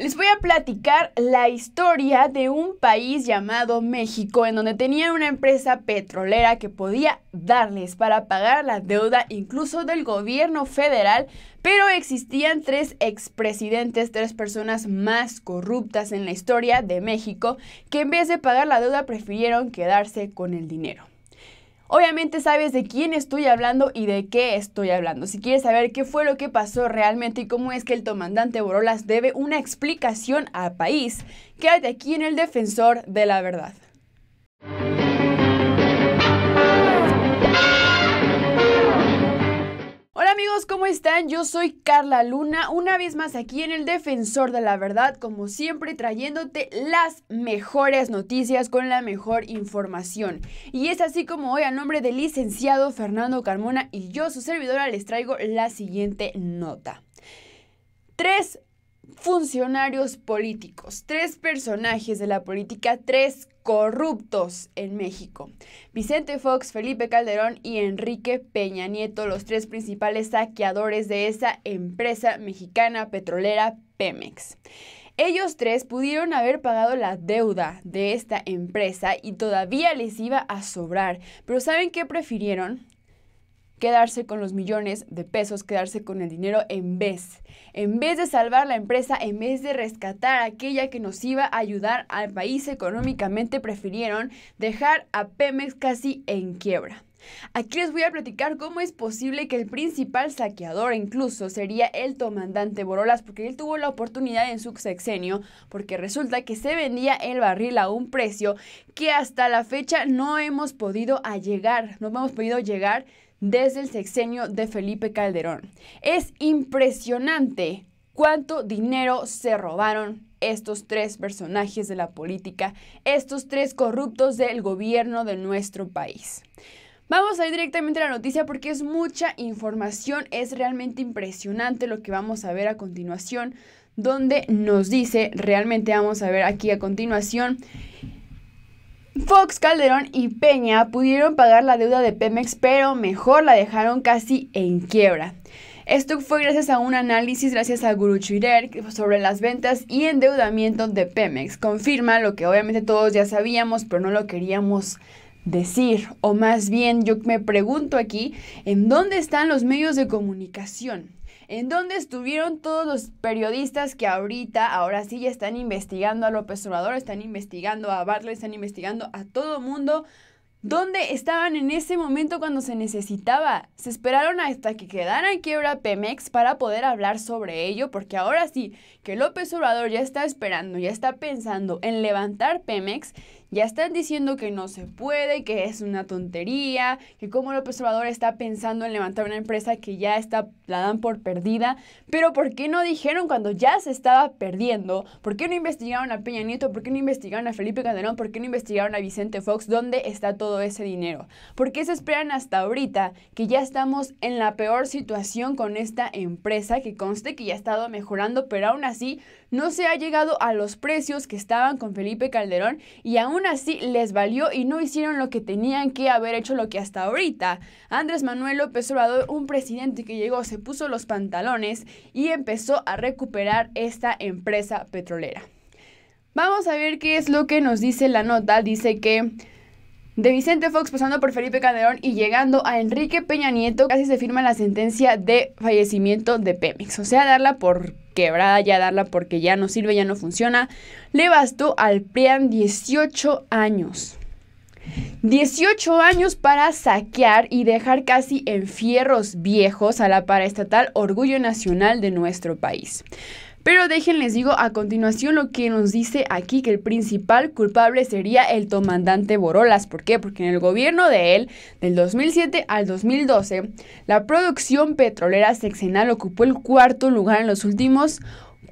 Les voy a platicar la historia de un país llamado México, en donde tenían una empresa petrolera que podía darles para pagar la deuda incluso del gobierno federal, pero existían tres expresidentes, tres personas más corruptas en la historia de México, que en vez de pagar la deuda prefirieron quedarse con el dinero obviamente sabes de quién estoy hablando y de qué estoy hablando. Si quieres saber qué fue lo que pasó realmente y cómo es que el comandante Borolas debe una explicación al país, quédate aquí en el Defensor de la Verdad. ¿Cómo están? Yo soy Carla Luna, una vez más aquí en El Defensor de la Verdad, como siempre trayéndote las mejores noticias con la mejor información. Y es así como hoy a nombre del licenciado Fernando Carmona y yo, su servidora, les traigo la siguiente nota. Tres funcionarios políticos, tres personajes de la política, tres corruptos en México. Vicente Fox, Felipe Calderón y Enrique Peña Nieto, los tres principales saqueadores de esa empresa mexicana petrolera Pemex. Ellos tres pudieron haber pagado la deuda de esta empresa y todavía les iba a sobrar, pero ¿saben qué prefirieron? quedarse con los millones de pesos, quedarse con el dinero en vez, en vez de salvar la empresa, en vez de rescatar aquella que nos iba a ayudar al país económicamente, prefirieron dejar a Pemex casi en quiebra. Aquí les voy a platicar cómo es posible que el principal saqueador incluso sería el comandante Borolas, porque él tuvo la oportunidad en su sexenio, porque resulta que se vendía el barril a un precio que hasta la fecha no hemos podido llegar, no hemos podido llegar desde el sexenio de Felipe Calderón. Es impresionante cuánto dinero se robaron estos tres personajes de la política, estos tres corruptos del gobierno de nuestro país. Vamos a ir directamente a la noticia porque es mucha información, es realmente impresionante lo que vamos a ver a continuación, donde nos dice, realmente vamos a ver aquí a continuación, Fox, Calderón y Peña pudieron pagar la deuda de Pemex, pero mejor la dejaron casi en quiebra. Esto fue gracias a un análisis gracias a Guru Chirer sobre las ventas y endeudamiento de Pemex. Confirma lo que obviamente todos ya sabíamos, pero no lo queríamos decir. O más bien, yo me pregunto aquí, ¿en dónde están los medios de comunicación? en dónde estuvieron todos los periodistas que ahorita, ahora sí, ya están investigando a López Obrador, están investigando a Bartlett, están investigando a todo mundo. ¿Dónde estaban en ese momento cuando se necesitaba? Se esperaron hasta que quedara en quiebra Pemex para poder hablar sobre ello, porque ahora sí que López Obrador ya está esperando, ya está pensando en levantar Pemex, ya están diciendo que no se puede, que es una tontería, que como el observador está pensando en levantar una empresa que ya está, la dan por perdida. Pero ¿por qué no dijeron cuando ya se estaba perdiendo? ¿Por qué no investigaron a Peña Nieto? ¿Por qué no investigaron a Felipe Calderón? ¿Por qué no investigaron a Vicente Fox? ¿Dónde está todo ese dinero? ¿Por qué se esperan hasta ahorita que ya estamos en la peor situación con esta empresa que conste que ya ha estado mejorando, pero aún así no se ha llegado a los precios que estaban con Felipe Calderón y aún así les valió y no hicieron lo que tenían que haber hecho lo que hasta ahorita. Andrés Manuel López Obrador, un presidente que llegó, se puso los pantalones y empezó a recuperar esta empresa petrolera. Vamos a ver qué es lo que nos dice la nota. Dice que de Vicente Fox pasando por Felipe Calderón y llegando a Enrique Peña Nieto, casi se firma la sentencia de fallecimiento de Pemex. O sea, darla por quebrada, ya darla porque ya no sirve, ya no funciona. Le bastó al PRIAN 18 años. 18 años para saquear y dejar casi en fierros viejos a la paraestatal Orgullo Nacional de nuestro país. Pero déjenles digo a continuación lo que nos dice aquí que el principal culpable sería el comandante Borolas. ¿Por qué? Porque en el gobierno de él, del 2007 al 2012, la producción petrolera sexenal ocupó el cuarto lugar en los últimos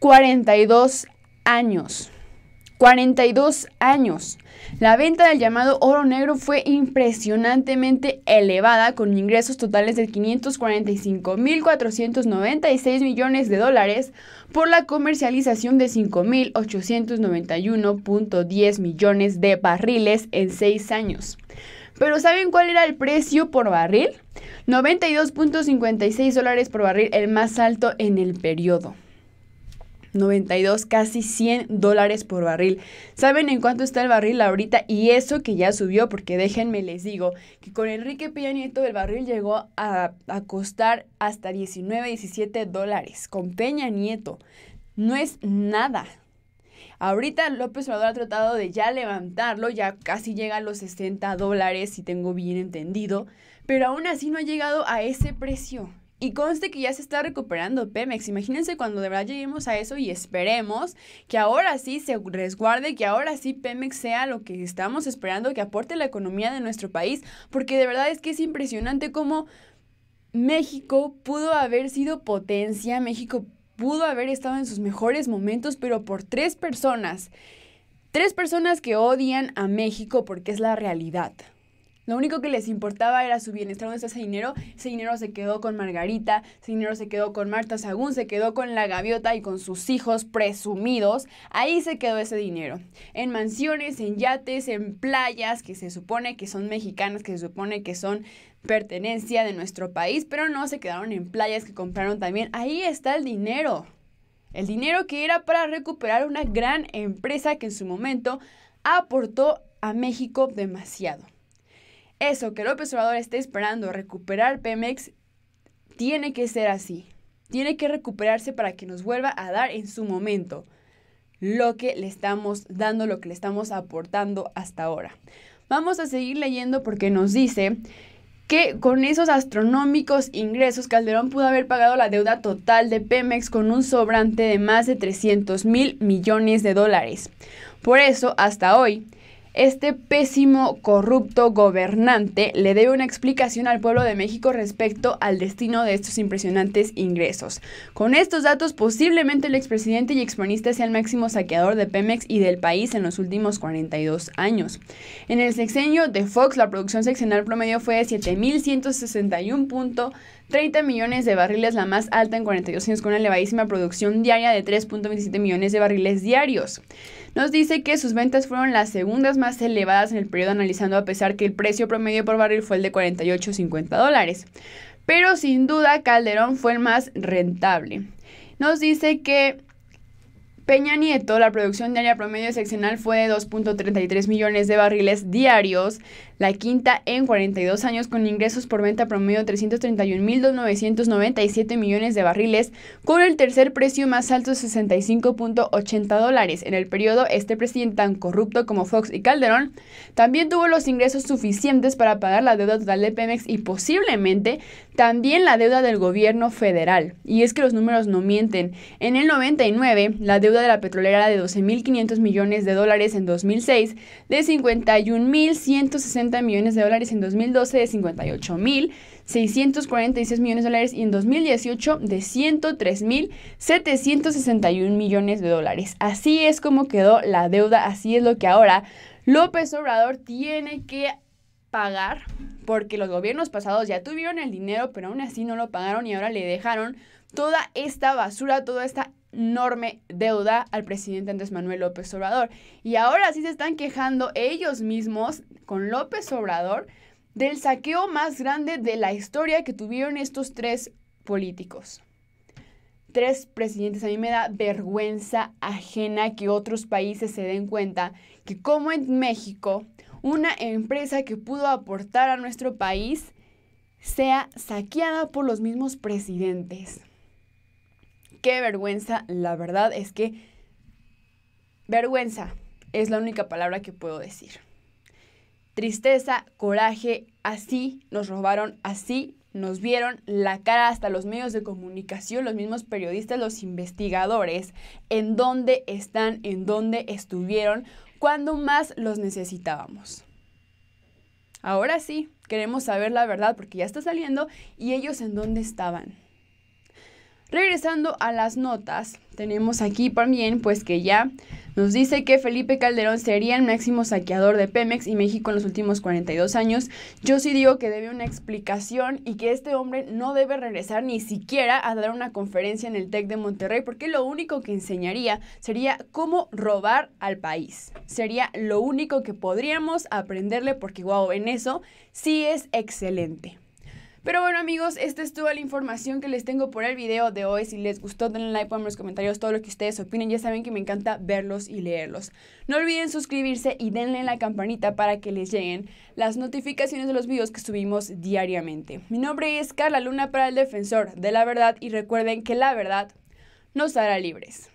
42 años. 42 años. La venta del llamado oro negro fue impresionantemente elevada, con ingresos totales de 545.496 millones de dólares por la comercialización de 5.891.10 millones de barriles en seis años. Pero ¿saben cuál era el precio por barril? 92.56 dólares por barril, el más alto en el periodo. 92, casi 100 dólares por barril. ¿Saben en cuánto está el barril ahorita? Y eso que ya subió, porque déjenme les digo que con Enrique Peña Nieto el barril llegó a, costar hasta 19, 17 dólares. Con Peña Nieto. No es nada. Ahorita López Obrador ha tratado de ya levantarlo, ya casi llega a los 60 dólares, si tengo bien entendido, pero aún así no ha llegado a ese precio. Y conste que ya se está recuperando Pemex. Imagínense cuando de verdad lleguemos a eso y esperemos que ahora sí se resguarde, que ahora sí Pemex sea lo que estamos esperando, que aporte la economía de nuestro país, porque de verdad es que es impresionante cómo México pudo haber sido potencia, México pudo haber estado en sus mejores momentos, pero por tres personas. Tres personas que odian a México porque es la realidad. Lo único que les importaba era su bienestar. ¿Dónde está ese dinero? Ese dinero se quedó con Margarita, ese dinero se quedó con Marta Sagún, se quedó con la gaviota y con sus hijos presumidos. Ahí se quedó ese dinero. En mansiones, en yates, en playas que se supone que son mexicanas, que se supone que son pertenencia de nuestro país, pero no se quedaron en playas que compraron también. Ahí está el dinero. El dinero que era para recuperar una gran empresa que en su momento aportó a México demasiado eso, que López Obrador esté esperando recuperar Pemex, tiene que ser así. Tiene que recuperarse para que nos vuelva a dar en su momento lo que le estamos dando, lo que le estamos aportando hasta ahora. Vamos a seguir leyendo porque nos dice que con esos astronómicos ingresos Calderón pudo haber pagado la deuda total de Pemex con un sobrante de más de 300 mil millones de dólares. Por eso, hasta hoy, este pésimo, corrupto gobernante le debe una explicación al pueblo de México respecto al destino de estos impresionantes ingresos. Con estos datos, posiblemente el expresidente y exponista sea el máximo saqueador de Pemex y del país en los últimos 42 años. En el sexenio de Fox, la producción seccional promedio fue de 7.161.30 millones de barriles, la más alta en 42 años, con una elevadísima producción diaria de 3.27 millones de barriles diarios nos dice que sus ventas fueron las segundas más elevadas en el periodo analizando a pesar que el precio promedio por barril fue el de 48.50 dólares. Pero sin duda Calderón fue el más rentable. Nos dice que Peña Nieto, la producción diaria promedio seccional fue de 2.33 millones de barriles diarios, la quinta en 42 años con ingresos por venta promedio de 331.997 millones de barriles, con el tercer precio más alto de 65.80 dólares. En el periodo, este presidente tan corrupto como Fox y Calderón también tuvo los ingresos suficientes para pagar la deuda total de Pemex y posiblemente también la deuda del gobierno federal. Y es que los números no mienten. En el 99, la deuda de la petrolera de 12.500 millones de dólares en 2006, de 51.160 millones de dólares en 2012, de 58.646 millones de dólares y en 2018 de 103.761 millones de dólares. Así es como quedó la deuda, así es lo que ahora López Obrador tiene que pagar porque los gobiernos pasados ya tuvieron el dinero, pero aún así no lo pagaron y ahora le dejaron toda esta basura, toda esta enorme deuda al presidente Andrés Manuel López Obrador. Y ahora sí se están quejando ellos mismos con López Obrador del saqueo más grande de la historia que tuvieron estos tres políticos. Tres presidentes. A mí me da vergüenza ajena que otros países se den cuenta que como en México, una empresa que pudo aportar a nuestro país sea saqueada por los mismos presidentes qué vergüenza. La verdad es que vergüenza es la única palabra que puedo decir. Tristeza, coraje, así nos robaron, así nos vieron la cara hasta los medios de comunicación, los mismos periodistas, los investigadores, en dónde están, en dónde estuvieron, cuando más los necesitábamos. Ahora sí, queremos saber la verdad porque ya está saliendo y ellos en dónde estaban. Regresando a las notas, tenemos aquí también pues que ya nos dice que Felipe Calderón sería el máximo saqueador de Pemex y México en los últimos 42 años. Yo sí digo que debe una explicación y que este hombre no debe regresar ni siquiera a dar una conferencia en el TEC de Monterrey porque lo único que enseñaría sería cómo robar al país. Sería lo único que podríamos aprenderle porque wow, en eso sí es excelente. Pero bueno amigos, esta es toda la información que les tengo por el video de hoy. Si les gustó, denle like, pongan en los comentarios todo lo que ustedes opinen. Ya saben que me encanta verlos y leerlos. No olviden suscribirse y denle en la campanita para que les lleguen las notificaciones de los videos que subimos diariamente. Mi nombre es Carla Luna para el Defensor de la Verdad y recuerden que la verdad nos hará libres.